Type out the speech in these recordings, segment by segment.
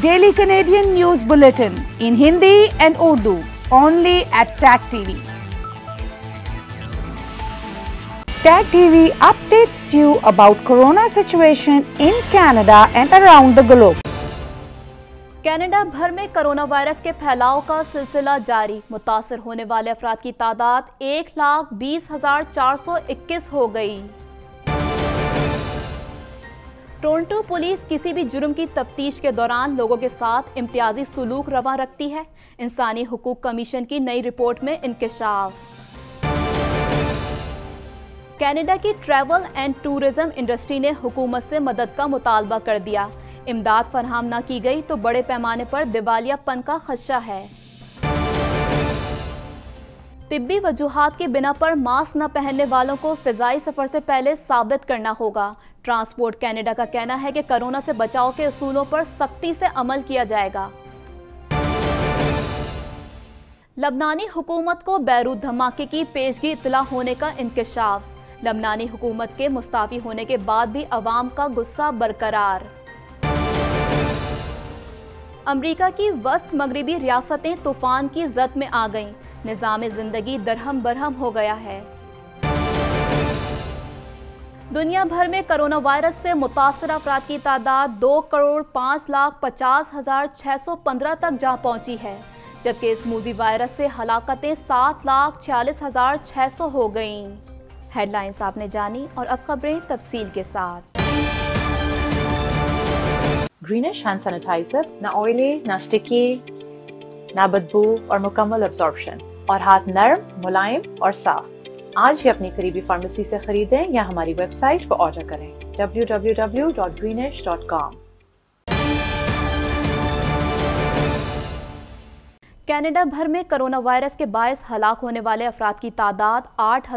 Daily Canadian news bulletin in Hindi and Urdu only at tag TV Tag TV updates you about corona situation in Canada and around the globe. Canada भर में corona virus के फैलाव का सिलसिला जारी मुतासर होने वाले अफराद की तादाद एक लाख बीस हजार चार सौ इक्कीस हो गई टोरंटो पुलिस किसी भी जुर्म की तफ्तीश के दौरान लोगों के साथ इम्तियाजी सलूक रवा रखती है इंसानी हकूक कमीशन की नई रिपोर्ट में इंकशाफ कैनेडा की ट्रैवल एंड टूरिज्म इंडस्ट्री ने हुकूमत से मदद का मुतालबा कर दिया इमदाद फरहम न की गई तो बड़े पैमाने पर दिवालियापन का खदशा है तिब्बी वजूहत के बिना पर मास्क न पहनने वालों को फ़िज़ाई सफ़र से पहले साबित करना होगा ट्रांसपोर्ट कनाडा का कहना है कि कोरोना से बचाव के असूलों पर सख्ती से अमल किया जाएगा लबनानी हुकूमत को बैरूत धमाके की पेशगी इतला होने का इंकशाफ लबनानी हुकूमत के मुस्ताफ़ी होने के बाद भी अवाम का गुस्सा बरकरार अमरीका की वस्त मगरबी रियासतें तूफान की जद में आ गईं निज़ाम ज़िंदगी दरहम बरहम हो गया है दुनिया भर में कोरोना वायरस से मुतासर अफराद की तादाद दो करोड़ पाँच लाख पचास हजार छः सौ पंद्रह तक जा पहुंची है जबकि इस मूवी वायरस से हलाकतें सात लाख छियालीस हजार छः सौ हो गईं। हेडलाइंस आपने जानी और अब खबरें तफसील के साथ ग्रीनिश हैंड सैनिटाइजर ना ऑयली ना स्टिकी ना बदबू और मुकम्मल एब्जॉर्बशन और हाथ नरम मुलायम और साफ आज ही अपनी करीबी फार्मेसी से खरीदें या हमारी वेबसाइट पर ऑर्डर करें www.greenish.com कनाडा भर में कोरोना वायरस के बायस हलाक होने वाले अफराद की तादाद आठ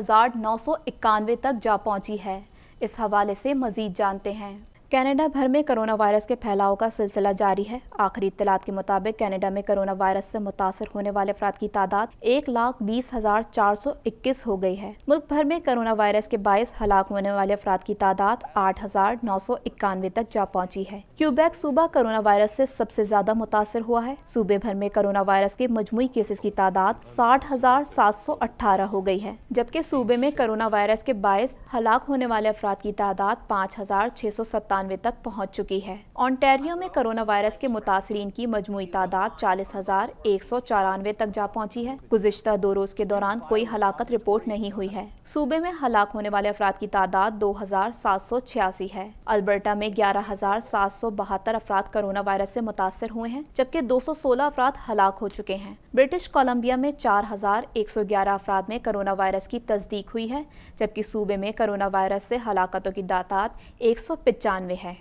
तक जा पहुंची है इस हवाले से मजीद जानते हैं कनाडा भर में कोरोना वायरस के फैलाव का सिलसिला जारी है आखिरी इतलात के मुताबिक कनाडा में कोरोना वायरस से मुतासर होने वाले अफराद की तादाद एक लाख बीस हजार चार सौ इक्कीस हो गई है मुल्क भर में कोरोना वायरस के बायस हलाक होने वाले अफराद की तादाद आठ हजार नौ सौ इक्यानवे तक जा पहुंची है क्यूबैक सूबा कोरोना वायरस से सबसे ज्यादा मुतासर हुआ है सूबे भर में कोरोना वायरस के मजमू केसेस की तादाद साठ हजार सात सौ अठारह हो गई है जबकि सूबे में कोरोना वायरस के बायस हलाक होने वाले अफराद की तादाद पाँच हजार छह सौ सत्तानवे सत्तानवे तक पहुंच चुकी है ऑन्टेरियो में कोरोना वायरस के मुतासरीन की मजमू तादाद चालीस हजार एक सौ चौरानवे तक जा पहुंची है गुजशत दो रोज के दौरान कोई हलाकत रिपोर्ट नहीं हुई है सूबे में हलाक होने वाले अफराद की तादाद दो हजार सात सौ छियासी है अल्बर्टा में ग्यारह हजार सात सौ बहत्तर अफराद कोरोना वायरस ऐसी मुतासर हुए हैं जबकि दो सौ सोलह अफराद हलाक हो चुके हैं ब्रिटिश कोलम्बिया में चार हजार एक सौ ग्यारह अफराद में कोरोना वायरस की तस्दीक हुई है जबकि सूबे में कोरोना वायरस ऐसी हलाकतों की तादाद एक सौ पचानवे बानवे है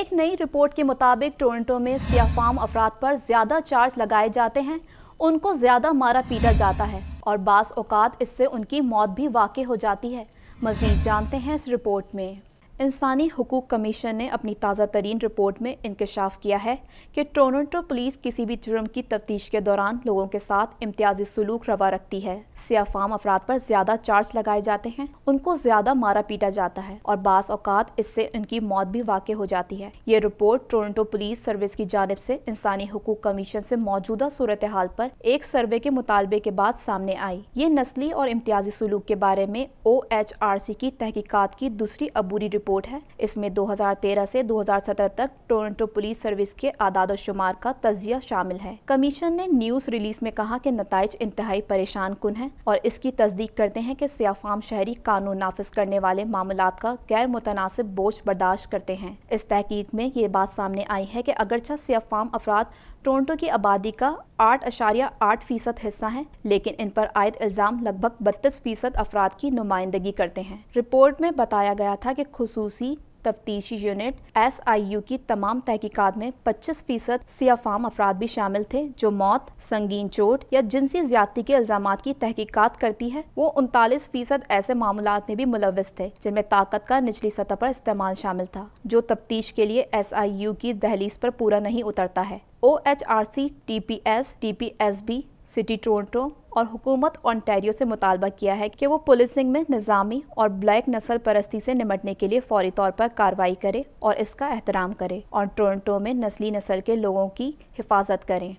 एक नई रिपोर्ट के मुताबिक टोरंटो में सियाफाम अफराद पर ज़्यादा चार्ज लगाए जाते हैं उनको ज़्यादा मारा पीटा जाता है और बास औकात इससे उनकी मौत भी वाकई हो जाती है मज़ीद जानते हैं इस रिपोर्ट में इंसानी हकूक़ कमीशन ने अपनी ताज़ा तरीन रिपोर्ट में इंकशाफ किया है कि टोरंटो पुलिस किसी भी जुर्म की तफ्तीश के दौरान लोगों के साथ इम्तियाजी सलूक रवा रखती है सियाफाम अफराद पर ज़्यादा चार्ज लगाए जाते हैं उनको ज़्यादा मारा पीटा जाता है और बास औकात इससे उनकी मौत भी वाक़ हो जाती है ये रिपोर्ट टोरंटो पुलिस सर्विस की जानब से इंसानी हकूक़ कमीशन से मौजूदा सूरत हाल पर एक सर्वे के मुतालबे के बाद सामने आई ये नस्ली और इम्तियाजी सलूक के बारे में ओ एच आर सी की तहकीकत की दूसरी अबूरी रिपोर्ट रिपोर्ट है इसमें 2013 से 2017 तक टोरंटो पुलिस सर्विस के आदाद शुमार का तजिया शामिल है कमीशन ने न्यूज रिलीज में कहा कि नतज इंतहाई परेशान कुन है और इसकी तस्दीक करते हैं कि सियाफाम शहरी कानून नाफिज करने वाले मामला का गैर मुतनासिब बोझ बर्दाश्त करते हैं इस तहकीक में ये बात सामने आई है कि अगरचा सियाफाम अफराद टोरंटो की आबादी का आठ अशारिया आठ फीसद हिस्सा है लेकिन इन पर आयद इल्ज़ाम लगभग बत्तीस फीसद अफराद की नुमाइंदगी करते हैं रिपोर्ट में बताया गया था कि खुद खसूसी तफ्तीशी यूनिट एस आई यू की तमाम तहकीकात में 25 फीसद सियाफाम अफराद भी शामिल थे जो मौत संगीन चोट या जिनसी ज्यादती के इल्जाम की तहकीकात करती है वो उनतालीस फीसद ऐसे मामला में भी मुलविस थे जिनमें ताकत का निचली सतह पर इस्तेमाल शामिल था जो तफ्तीश के लिए एस आई यू की दहलीज पर पूरा नहीं उतरता है O H R C T P S T P S B city Toronto और हुकूमत ऑनटेरियो से मुतालबा किया है कि वो पुलिसिंग में निज़ामी और ब्लैक नस्ल परस्ती से निमटने के लिए फौरी तौर पर कार्रवाई करे और इसका एहतराम करे और टोरंटो में नस्ली नस्ल के लोगों की हिफाजत करें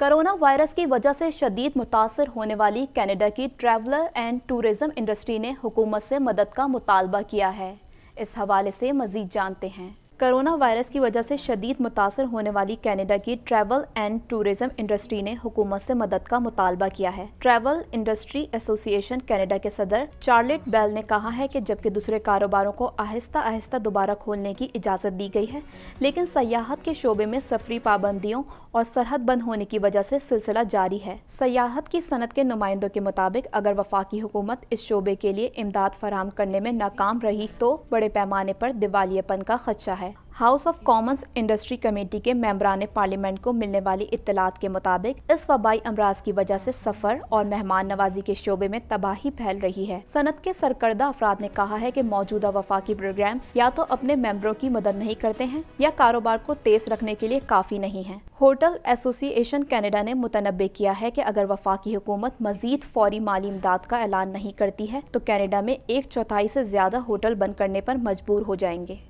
करोना वायरस की वजह से शदीद मुतासर होने वाली कैनेडा की ट्रैवलर एंड टूरिज़म इंडस्ट्री ने हुकूमत से मदद का मुतालबा किया है इस हवाले से मज़ीद जानते हैं कोरोना वायरस की वजह से शदीद मुतासर होने वाली कैनेडा की ट्रैवल एंड टूरिज्म इंडस्ट्री ने हुकूमत से मदद का मुतालबा किया है ट्रैवल इंडस्ट्री एसोसिएशन कैनेडा के सदर चार्लेट बेल ने कहा है कि जबकि दूसरे कारोबारों को आहिस्ता आहिस्ता दोबारा खोलने की इजाज़त दी गई है लेकिन सयाहत के शोबे में सफरी पाबंदियों और सरहद बंद होने की वजह से सिलसिला जारी है सयाहत की सनत के नुमाइंदों के मुताबिक अगर वफाकी हुकूमत इस शोबे के लिए इमदाद फराम करने में नाकाम रही तो बड़े पैमाने पर दिवालियापन का खदशा है House of Commons industry committee के मेम्बरान पार्लियामेंट को मिलने वाली इतलात के मुताबिक इस वबाई अमराज की वजह से सफर और मेहमान नवाजी के शोबे में तबाही फैल रही है सनत के सरकर्दा अफराद ने कहा है कि मौजूदा वफाकी प्रोग्राम या तो अपने मेम्बरों की मदद नहीं करते हैं या कारोबार को तेज रखने के लिए काफी नहीं है होटल एसोसिएशन कैनेडा ने मुतनबे किया है कि अगर वफाकी हुकूमत मजीद फौरी माली इमदाद का ऐलान नहीं करती है तो कैनेडा में एक चौथाई ऐसी ज्यादा होटल बंद करने आरोप मजबूर हो जाएंगे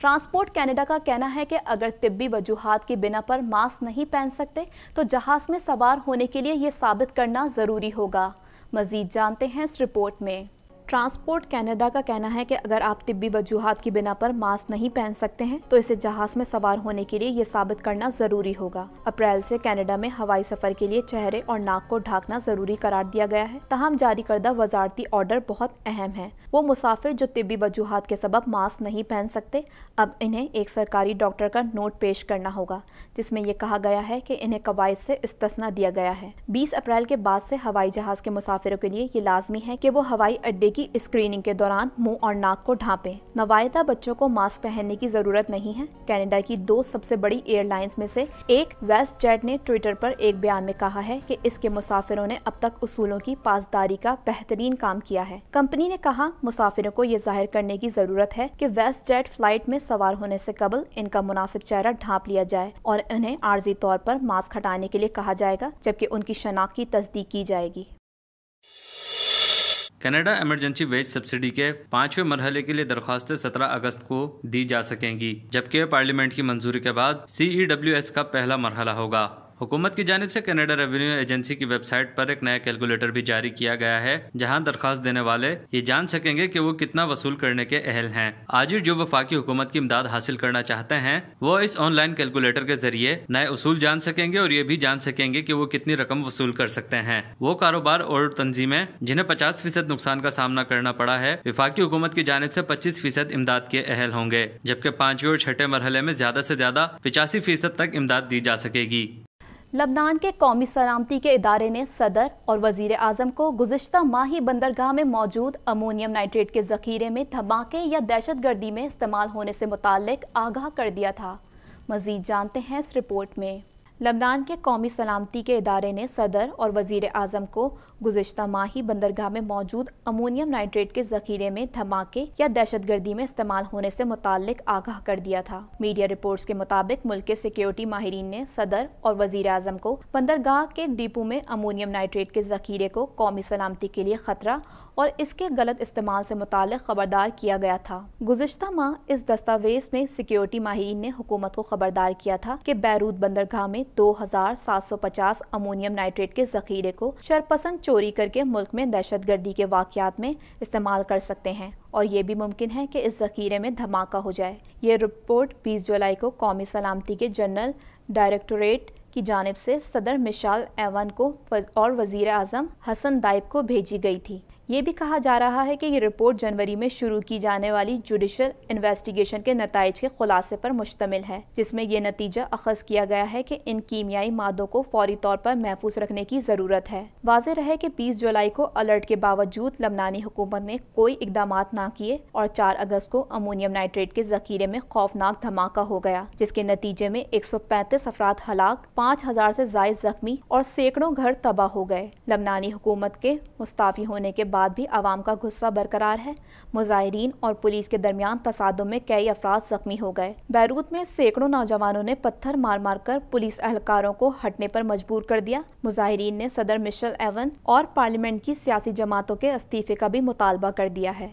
ट्रांसपोर्ट कनाडा का कहना है कि अगर तिब्बी वजूहत की बिना पर मास्क नहीं पहन सकते तो जहाज में सवार होने के लिए ये साबित करना ज़रूरी होगा मजीद जानते हैं इस रिपोर्ट में ट्रांसपोर्ट कनाडा का कहना है कि अगर आप तिब्बी वजूहत की बिना पर मास्क नहीं पहन सकते हैं तो इसे जहाज में सवार होने के लिए ये साबित करना जरूरी होगा अप्रैल से कनाडा में हवाई सफर के लिए चेहरे और नाक को ढाकना जरूरी करार दिया गया है तहम जारी करदा वजारती ऑर्डर बहुत अहम है वो मुसाफिर जो तिब्बी वजूहत के सबब मास्क नहीं पहन सकते अब इन्हें एक सरकारी डॉक्टर का नोट पेश करना होगा जिसमें ये कहा गया है कि इन्हें कवायद से इस्तना दिया गया है बीस अप्रैल के बाद से हवाई जहाज के मुसाफिरों के लिए ये लाजमी है कि वो हवाई अड्डे की स्क्रीनिंग के दौरान मुंह और नाक को ढांपें नवायदा बच्चों को मास्क पहनने की जरूरत नहीं है कनाडा की दो सबसे बड़ी एयरलाइंस में से एक वेस्ट जेट ने ट्विटर पर एक बयान में कहा है कि इसके मुसाफिरों ने अब तक उसूलों की पासदारी का बेहतरीन काम किया है कंपनी ने कहा मुसाफिरों को ये जाहिर करने की जरूरत है की वेस्ट जेट फ्लाइट में सवार होने ऐसी कबल इनका मुनासिब चेहरा ढांप लिया जाए और इन्हें आर्जी तौर पर मास्क हटाने के लिए कहा जाएगा जबकि उनकी शनाख्त की तस्दीक की जाएगी कनाडा इमरजेंसी वेज सब्सिडी के पांचवें मरहले के लिए दरखास्तें सत्रह अगस्त को दी जा सकेंगी जबकि पार्लियामेंट की मंजूरी के बाद सीईडब्ल्यूएस e का पहला मरहला होगा हुकूमत की जानब से कनाडा रेवेन्यू एजेंसी की वेबसाइट पर एक नया कैलकुलेटर भी जारी किया गया है जहां दरखास्त देने वाले ये जान सकेंगे कि वो कितना वसूल करने के अहल हैं आज जो वफाकी हुकूमत की इमदाद हासिल करना चाहते हैं वो इस ऑनलाइन कैलकुलेटर के जरिए नए उसूल जान सकेंगे और ये भी जान सकेंगे की वो कितनी रकम वसूल कर सकते हैं वो कारोबार और तंजीमें जिन्हें पचास फीसद नुकसान का सामना करना पड़ा है विफाकी हुकूमत की जानब ऐसी पच्चीस फीसद इमदाद के अहल होंगे जबकि पांचवें और छठे मरहले में ज्यादा ऐसी ज्यादा पिचासी फीसद तक इमदाद दी जा सकेगी लबनान के कौमी सलामती के इदारे ने सदर और वजीर अजम को गुजशत माही बंदरगाह में मौजूद अमोनियम नाइट्रेट के जखीरे में धमाके या दहशत गर्दी में इस्तेमाल होने से मुतक आगाह कर दिया था मजीद जानते हैं इस रिपोर्ट में लबनान के कौमी सलामती के इदारे ने सदर और वजीर अजम को गुजशत माह ही बंदरगाह में मौजूद अमोनियम नाइट्रेट के जखीरे में धमाके या दहशत गर्दी में इस्तेमाल होने से मुतल आगाह कर दिया था मीडिया रिपोर्ट के मुताबिक मुल्क के सिक्योरिटी माहरीन ने सदर और वजीर अजम को बंदरगाह के डिपो में अमोनियम नाइट्रेट के जखीरे को कौमी सलामती के लिए खतरा और इसके गलत इस्तेमाल से मुतल खबरदार किया गया था गुजशत माह इस दस्तावेज में सिक्योरिटी माहरीन ने हुकूमत को खबरदार किया था कि बैरूत बंदरगाह में ने 2,750 अमोनियम नाइट्रेट के जखीरे को शरपसंद चोरी करके मुल्क में दहशतगर्दी के वाकयात में इस्तेमाल कर सकते हैं और ये भी मुमकिन है कि इस जखीरे में धमाका हो जाए ये रिपोर्ट 20 जुलाई को कौमी सलामती के जनरल डायरेक्टोरेट की जानब से सदर मिशाल एवन को और वजीर अजम हसन दाइब को भेजी गई थी ये भी कहा जा रहा है कि ये रिपोर्ट जनवरी में शुरू की जाने वाली जुडिशल इन्वेस्टिगेशन के नतज के खुलासे पर मुश्तमिल है जिसमें यह नतीजा अखज किया गया है कि इन कीमियाई मादों को फौरी तौर पर महफूज रखने की ज़रूरत है वाज रहे कि बीस जुलाई को अलर्ट के बावजूद लबनानी हुकूमत ने कोई इकदाम न किए और चार अगस्त को अमोनियम नाइट्रेट के जखीरे में खौफनाक धमाका हो गया जिसके नतीजे में एक सौ पैंतीस अफराद हलाक पाँच हजार ऐसी जायद जख्मी और सैकड़ों घर तबाह हो गए लबनानी हुकूमत के मुस्ताफ़ी होने के बाद भी आवाम का गुस्सा बरकरार है मुजाहरीन और पुलिस के दरमियान तसादों में कई अफराद जख्मी हो गए बैरूत में सैकड़ों नौजवानों ने पत्थर मार मार कर पुलिस एहलकारों को हटने पर मजबूर कर दिया मुजाहरीन ने सदर मिशल एवन और पार्लियामेंट की सियासी जमातों के इस्तीफे का भी मुतालबा कर दिया है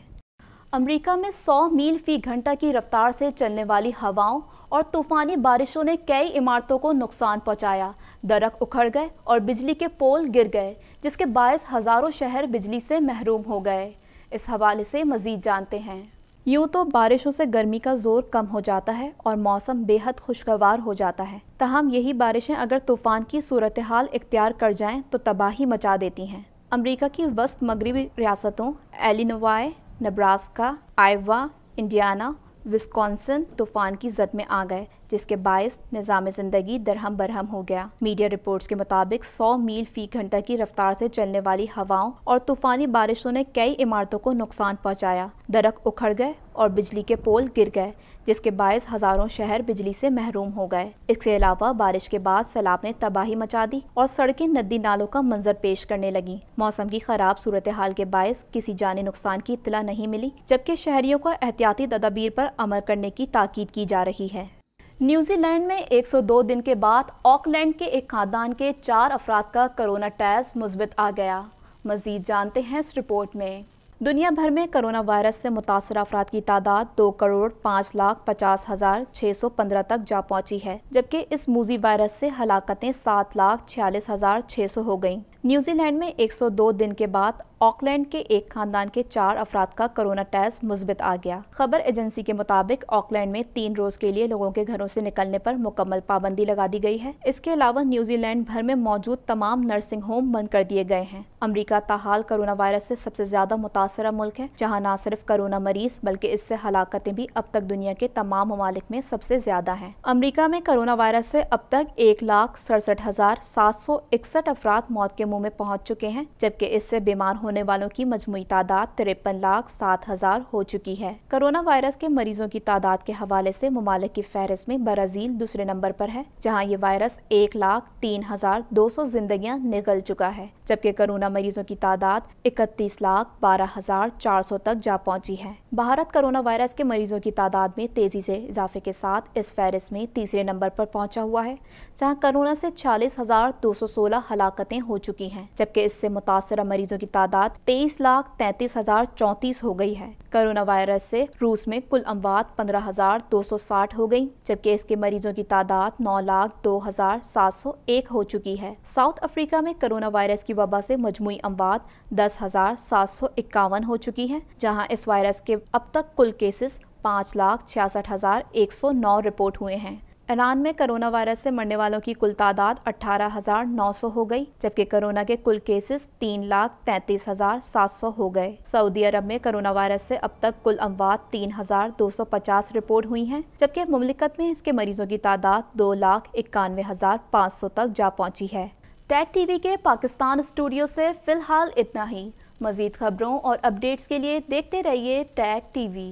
अमरीका में सौ मील फी घंटा की रफ्तार से चलने वाली हवाओं और तूफानी बारिशों ने कई इमारतों को नुकसान पहुंचाया दरख उखड़ गए और बिजली के पोल गिर गए जिसके बायस हज़ारों शहर बिजली से महरूम हो गए इस हवाले से मज़ीद जानते हैं यूँ तो बारिशों से गर्मी का जोर कम हो जाता है और मौसम बेहद खुशगवार हो जाता है तहम यही बारिशें अगर तूफ़ान की सूरत हाल इख्तियार कर जाएँ तो तबाही मचा देती हैं अमरीका की वस्त मगरबी रियासतों Illinois Nebraska Iowa Indiana Wisconsin तूफ़ान की जद में आ गए जिसके बायस निज़ाम ज़िंदगी दरहम बरहम हो गया मीडिया रिपोर्ट्स के मुताबिक 100 मील फी घंटा की रफ्तार से चलने वाली हवाओं और तूफानी बारिशों ने कई इमारतों को नुकसान पहुंचाया दरख उखड़ गए और बिजली के पोल गिर गए जिसके बायस हज़ारों शहर बिजली से महरूम हो गए इसके अलावा बारिश के बाद सैलाब ने तबाही मचा दी और सड़कें नदी नालों का मंजर पेश करने लगी मौसम की खराब सूरत हाल के बायस किसी जानी नुकसान की इतला नहीं मिली जबकि शहरियों को एहतियाती तदाबीर पर अमल करने की ताकीद की जा रही है न्यूजीलैंड में 102 दिन के बाद ऑकलैंड के एक खानदान के चार अफराद का कोरोना टेस्ट मुस्बित आ गया मजीद जानते हैं इस रिपोर्ट में दुनिया भर में कोरोना वायरस से मुतासर अफराद की तादाद दो करोड़ पाँच लाख पचास हज़ार छः सौ पंद्रह तक जा पहुंची है जबकि इस मूजी वायरस से हलाकतें सात लाख छियालीस हज़ार छः सौ हो गईं। न्यूजीलैंड में 102 दिन के बाद ऑकलैंड के एक खानदान के चार अफराद का कोरोना टेस्ट मुस्बित आ गया खबर एजेंसी के मुताबिक ऑकलैंड में तीन रोज के लिए लोगों के घरों से निकलने पर मुकम्मल पाबंदी लगा दी गई है इसके अलावा न्यूजीलैंड भर में मौजूद तमाम नर्सिंग होम बंद कर दिए गए हैं अमरीका ताहाल कोरोना वायरस ऐसी सबसे ज्यादा मुतासरा मुल्क है जहाँ न सिर्फ कोरोना मरीज बल्कि इससे हलाकतें भी अब तक दुनिया के तमाम ममालिक में सबसे ज्यादा है अमरीका में कोरोना वायरस ऐसी अब तक एक लाख सड़सठ हजार सात सौ इकसठ अफराद मौत के समूह में पहुंच चुके हैं जबकि इससे बीमार होने वालों की मजमू तादाद तिरपन लाख सात हजार हो चुकी है कोरोना वायरस के मरीजों की तादाद के हवाले से ममालिक की फहरिस्त में ब्राजील दूसरे नंबर पर है जहाँ ये वायरस एक लाख तीन हजार दो सौ जिंदगी निकल चुका है जबकि कोरोना मरीजों की तादाद इकतीस लाख बारह हजार चार सौ तक जा पहुंची है भारत कोरोना वायरस के मरीजों की तादाद में तेजी से इजाफे के साथ इस फहरिस्त में तीसरे नंबर पर पहुंचा हुआ है जहां कोरोना से चालीस हजार दो सौ सोलह हलाकतें हो चुकी चुकी हैं जबकि इससे मुतासर मरीजों की तादाद तेईस लाख तैतीस हजार चौंतीस हो गई है कोरोना वायरस से रूस में कुल अमवात पंद्रह हजार दो सौ साठ हो गई जबकि इसके मरीजों की तादाद नौ लाख दो हजार सात सौ एक हो चुकी है साउथ अफ्रीका में कोरोना वायरस की वबा से मजमू अमवात दस हजार सात सौ इक्यावन हो चुकी है जहाँ इस वायरस के अब तक कुल केसेस पाँच लाख छियासठ हजार एक सौ नौ रिपोर्ट हुए हैं ईरान में कोरोना वायरस से मरने वालों की कुल तादाद 18,900 हो गई जबकि कोरोना के कुल केसेस तीन लाख तैतीस हजार सात सौ हो गए सऊदी अरब में कोरोना वायरस से अब तक कुल अमवात तीन हजार दो सौ पचास रिपोर्ट हुई हैं जबकि मुमलिकत में इसके मरीजों की तादाद दो लाख इक्यानवे हजार पाँच सौ तक जा पहुंची है टैग टीवी के पाकिस्तान स्टूडियो से फिलहाल इतना ही मजीद खबरों और अपडेट्स के लिए देखते रहिए टैग टीवी